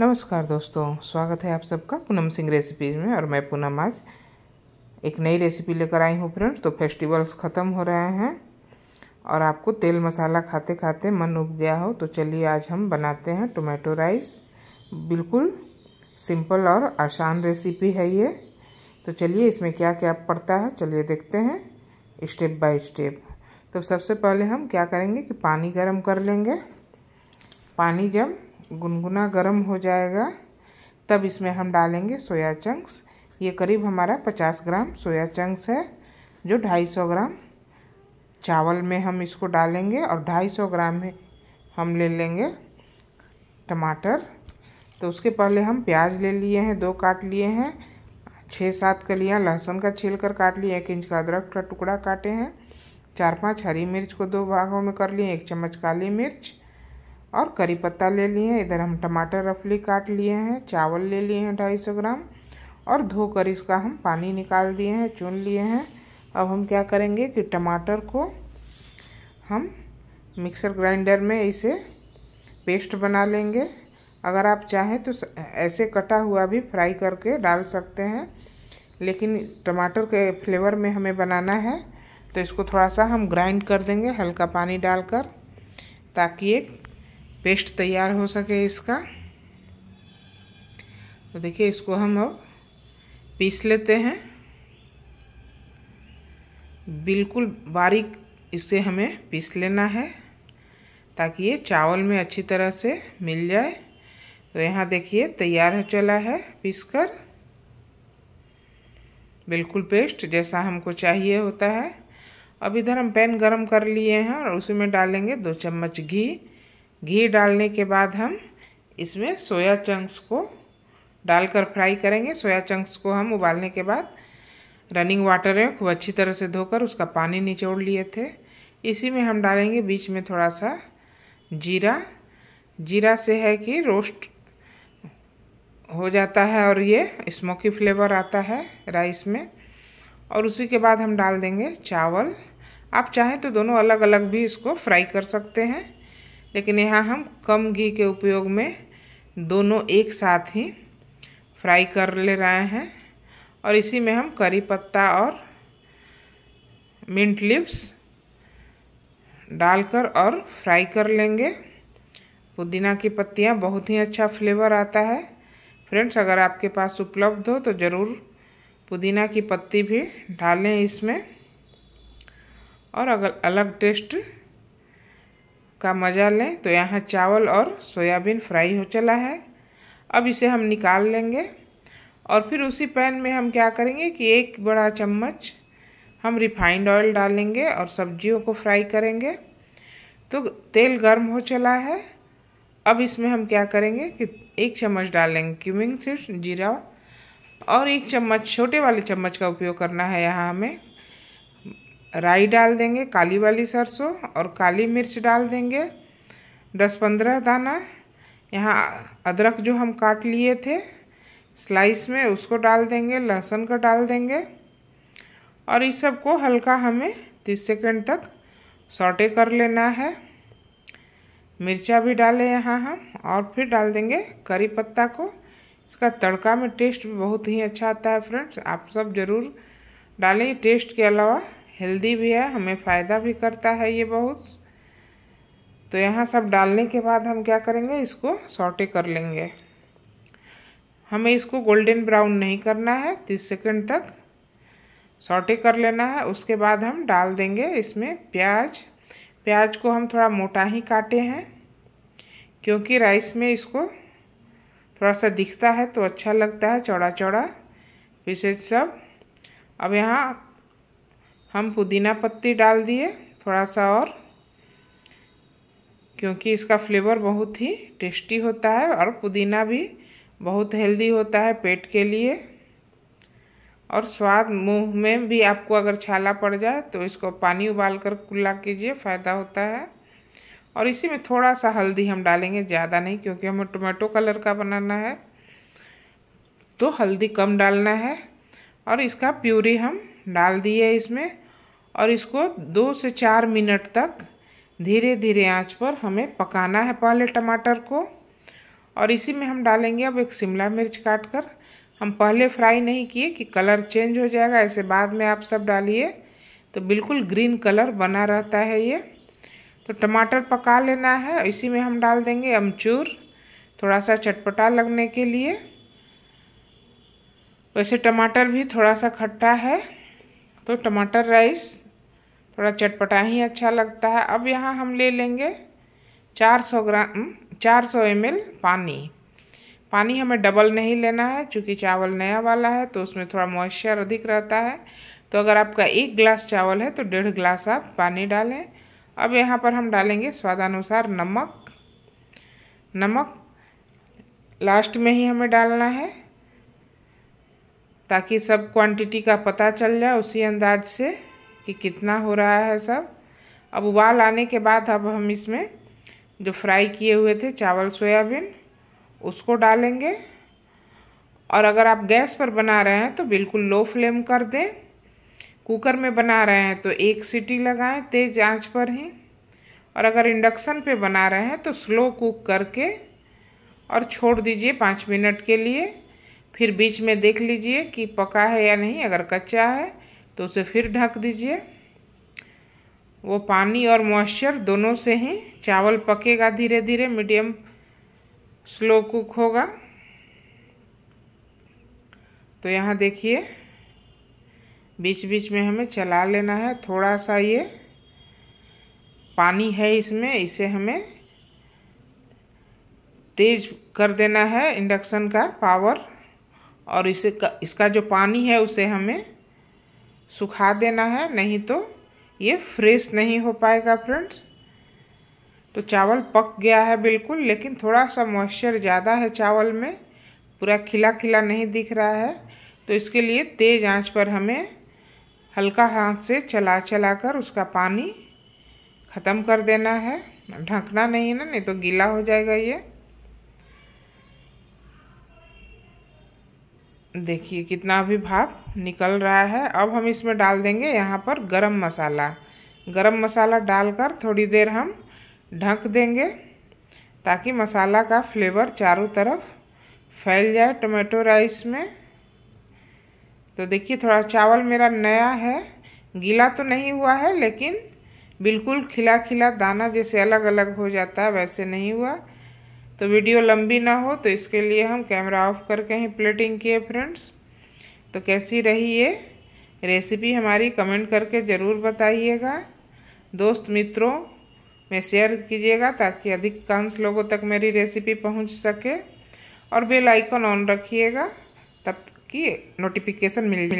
नमस्कार दोस्तों स्वागत है आप सबका पूनम सिंह रेसिपीज में और मैं पूनम आज एक नई रेसिपी लेकर आई हूँ फ्रेंड्स तो फेस्टिवल्स ख़त्म हो रहे हैं और आपको तेल मसाला खाते खाते मन उब गया हो तो चलिए आज हम बनाते हैं टोमेटो राइस बिल्कुल सिंपल और आसान रेसिपी है ये तो चलिए इसमें क्या क्या पड़ता है चलिए देखते हैं स्टेप बाय स्टेप तो सबसे पहले हम क्या करेंगे कि पानी गर्म कर लेंगे पानी जब गुनगुना गर्म हो जाएगा तब इसमें हम डालेंगे सोया चंक्स ये करीब हमारा 50 ग्राम सोया चंक्स है जो 250 ग्राम चावल में हम इसको डालेंगे और 250 ग्राम में हम ले लेंगे टमाटर तो उसके पहले हम प्याज ले लिए हैं दो काट लिए हैं छः सात कलियाँ लहसुन का छील कर काट लिए एक इंच का अदरक का टुकड़ा काटे हैं चार पांच हरी मिर्च को दो भागों में कर लिए एक चम्मच काली मिर्च और करी पत्ता ले लिए हैं इधर हम टमाटर रफली काट लिए हैं चावल ले लिए हैं ढाई सौ ग्राम और धोकर इसका हम पानी निकाल दिए हैं चुन लिए हैं अब हम क्या करेंगे कि टमाटर को हम मिक्सर ग्राइंडर में इसे पेस्ट बना लेंगे अगर आप चाहें तो ऐसे कटा हुआ भी फ्राई करके डाल सकते हैं लेकिन टमाटर के फ्लेवर में हमें बनाना है तो इसको थोड़ा सा हम ग्राइंड कर देंगे हल्का पानी डालकर ताकि एक पेस्ट तैयार हो सके इसका तो देखिए इसको हम अब पीस लेते हैं बिल्कुल बारीक इसे हमें पीस लेना है ताकि ये चावल में अच्छी तरह से मिल जाए तो यहाँ देखिए तैयार हो चला है पीस कर बिल्कुल पेस्ट जैसा हमको चाहिए होता है अब इधर हम पैन गरम कर लिए हैं और उसी में डालेंगे दो चम्मच घी घी डालने के बाद हम इसमें सोया चंक्स को डालकर फ्राई करेंगे सोया चंक्स को हम उबालने के बाद रनिंग वाटर है खूब अच्छी तरह से धोकर उसका पानी निचोड़ लिए थे इसी में हम डालेंगे बीच में थोड़ा सा जीरा जीरा से है कि रोस्ट हो जाता है और ये स्मोकी फ्लेवर आता है राइस में और उसी के बाद हम डाल देंगे चावल आप चाहें तो दोनों अलग अलग भी इसको फ्राई कर सकते हैं लेकिन यहाँ हम कम घी के उपयोग में दोनों एक साथ ही फ्राई कर ले रहे हैं और इसी में हम करी पत्ता और मिंट लिप्स डालकर और फ्राई कर लेंगे पुदीना की पत्तियाँ बहुत ही अच्छा फ्लेवर आता है फ्रेंड्स अगर आपके पास उपलब्ध हो तो ज़रूर पुदीना की पत्ती भी डालें इसमें और अगर अलग टेस्ट का मज़ा लें तो यहाँ चावल और सोयाबीन फ्राई हो चला है अब इसे हम निकाल लेंगे और फिर उसी पैन में हम क्या करेंगे कि एक बड़ा चम्मच हम रिफाइंड ऑयल डालेंगे और सब्जियों को फ्राई करेंगे तो तेल गर्म हो चला है अब इसमें हम क्या करेंगे कि एक चम्मच डालेंगे क्यूमिंग सिर्फ जीरा और एक चम्मच छोटे वाले चम्मच का उपयोग करना है यहाँ हमें राई डाल देंगे काली वाली सरसों और काली मिर्च डाल देंगे दस पंद्रह दाना यहाँ अदरक जो हम काट लिए थे स्लाइस में उसको डाल देंगे लहसुन का डाल देंगे और इस सब को हल्का हमें तीस सेकंड तक सॉटे कर लेना है मिर्चा भी डाले यहाँ हम और फिर डाल देंगे करी पत्ता को इसका तड़का में टेस्ट भी बहुत ही अच्छा आता है फ्रेंड्स आप सब ज़रूर डालें टेस्ट के अलावा हेल्दी भी है हमें फ़ायदा भी करता है ये बहुत तो यहाँ सब डालने के बाद हम क्या करेंगे इसको सॉटे कर लेंगे हमें इसको गोल्डन ब्राउन नहीं करना है तीस सेकंड तक सॉटे कर लेना है उसके बाद हम डाल देंगे इसमें प्याज प्याज को हम थोड़ा मोटा ही काटे हैं क्योंकि राइस में इसको थोड़ा सा दिखता है तो अच्छा लगता है चौड़ा चौड़ा पीसेज सब अब यहाँ हम पुदीना पत्ती डाल दिए थोड़ा सा और क्योंकि इसका फ्लेवर बहुत ही टेस्टी होता है और पुदीना भी बहुत हेल्दी होता है पेट के लिए और स्वाद मुंह में भी आपको अगर छाला पड़ जाए तो इसको पानी उबाल कर कुल्ला कीजिए फ़ायदा होता है और इसी में थोड़ा सा हल्दी हम डालेंगे ज़्यादा नहीं क्योंकि हमें टोमेटो कलर का बनाना है तो हल्दी कम डालना है और इसका प्यूरी हम डाल दिए इसमें और इसको दो से चार मिनट तक धीरे धीरे आंच पर हमें पकाना है पहले टमाटर को और इसी में हम डालेंगे अब एक शिमला मिर्च काट कर हम पहले फ्राई नहीं किए कि कलर चेंज हो जाएगा ऐसे बाद में आप सब डालिए तो बिल्कुल ग्रीन कलर बना रहता है ये तो टमाटर पका लेना है इसी में हम डाल देंगे अमचूर थोड़ा सा चटपटा लगने के लिए वैसे टमाटर भी थोड़ा सा खट्टा है तो टमाटर राइस थोड़ा चटपटा ही अच्छा लगता है अब यहाँ हम ले लेंगे 400 ग्राम 400 एमएल पानी पानी हमें डबल नहीं लेना है क्योंकि चावल नया वाला है तो उसमें थोड़ा मॉइस्चर अधिक रहता है तो अगर आपका एक गिलास चावल है तो डेढ़ गिलास आप पानी डालें अब यहाँ पर हम डालेंगे स्वादानुसार नमक नमक लास्ट में ही हमें डालना है ताकि सब क्वांटिटी का पता चल जाए उसी अंदाज से कि कितना हो रहा है सब अब उबाल आने के बाद अब हम इसमें जो फ्राई किए हुए थे चावल सोयाबीन उसको डालेंगे और अगर आप गैस पर बना रहे हैं तो बिल्कुल लो फ्लेम कर दें कुकर में बना रहे हैं तो एक सीटी लगाएं तेज़ आंच पर ही और अगर इंडक्शन पे बना रहे हैं तो स्लो कुक करके और छोड़ दीजिए पाँच मिनट के लिए फिर बीच में देख लीजिए कि पका है या नहीं अगर कच्चा है तो उसे फिर ढक दीजिए वो पानी और मॉइस्चर दोनों से ही चावल पकेगा धीरे धीरे मीडियम स्लो कुक होगा तो यहाँ देखिए बीच बीच में हमें चला लेना है थोड़ा सा ये पानी है इसमें इसे हमें तेज कर देना है इंडक्शन का पावर और इसे का, इसका जो पानी है उसे हमें सुखा देना है नहीं तो ये फ्रेश नहीं हो पाएगा फ्रेंड्स तो चावल पक गया है बिल्कुल लेकिन थोड़ा सा मॉइस्चर ज़्यादा है चावल में पूरा खिला खिला नहीं दिख रहा है तो इसके लिए तेज़ आंच पर हमें हल्का हाथ से चला चला कर उसका पानी ख़त्म कर देना है ढकना नहीं है ना नहीं तो गीला हो जाएगा ये देखिए कितना भी भाप निकल रहा है अब हम इसमें डाल देंगे यहाँ पर गरम मसाला गरम मसाला डालकर थोड़ी देर हम ढक देंगे ताकि मसाला का फ्लेवर चारों तरफ फैल जाए टोमेटो राइस में तो देखिए थोड़ा चावल मेरा नया है गीला तो नहीं हुआ है लेकिन बिल्कुल खिला खिला दाना जैसे अलग अलग हो जाता है वैसे नहीं हुआ तो वीडियो लंबी ना हो तो इसके लिए हम कैमरा ऑफ करके ही प्लेटिंग किए फ्रेंड्स तो कैसी रही ये रेसिपी हमारी कमेंट करके ज़रूर बताइएगा दोस्त मित्रों में शेयर कीजिएगा ताकि अधिकांश लोगों तक मेरी रेसिपी पहुंच सके और बेल आइकन ऑन रखिएगा तब की नोटिफिकेशन मिल